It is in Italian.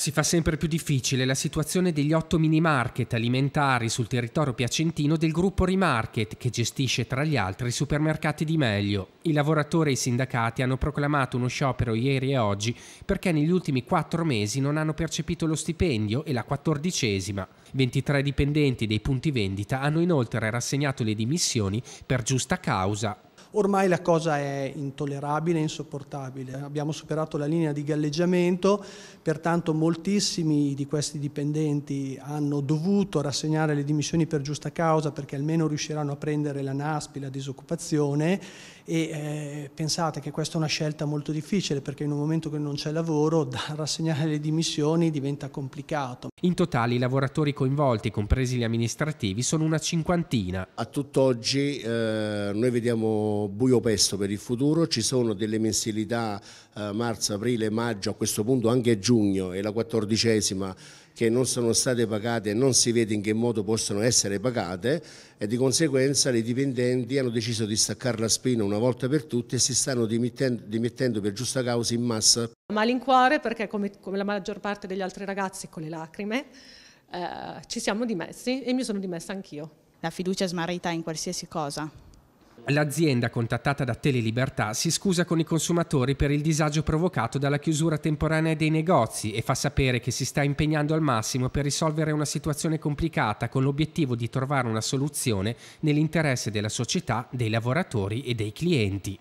Si fa sempre più difficile la situazione degli otto mini market alimentari sul territorio piacentino del gruppo Remarket che gestisce tra gli altri i supermercati di meglio. I lavoratori e i sindacati hanno proclamato uno sciopero ieri e oggi perché negli ultimi quattro mesi non hanno percepito lo stipendio e la quattordicesima. 23 dipendenti dei punti vendita hanno inoltre rassegnato le dimissioni per giusta causa Ormai la cosa è intollerabile, insopportabile. Abbiamo superato la linea di galleggiamento, pertanto moltissimi di questi dipendenti hanno dovuto rassegnare le dimissioni per giusta causa perché almeno riusciranno a prendere la NASPI, la disoccupazione e eh, pensate che questa è una scelta molto difficile perché in un momento che non c'è lavoro da rassegnare le dimissioni diventa complicato. In totale i lavoratori coinvolti, compresi gli amministrativi, sono una cinquantina. A tutt'oggi eh, noi vediamo buio pesto per il futuro, ci sono delle mensilità eh, marzo, aprile, maggio, a questo punto anche giugno e la quattordicesima che non sono state pagate e non si vede in che modo possono essere pagate e di conseguenza i dipendenti hanno deciso di staccare la spina una volta per tutte e si stanno dimettendo, dimettendo per giusta causa in massa. Malincuore perché come, come la maggior parte degli altri ragazzi con le lacrime eh, ci siamo dimessi e mi sono dimessa anch'io. La fiducia smarrita in qualsiasi cosa, L'azienda contattata da Telelibertà si scusa con i consumatori per il disagio provocato dalla chiusura temporanea dei negozi e fa sapere che si sta impegnando al massimo per risolvere una situazione complicata con l'obiettivo di trovare una soluzione nell'interesse della società, dei lavoratori e dei clienti.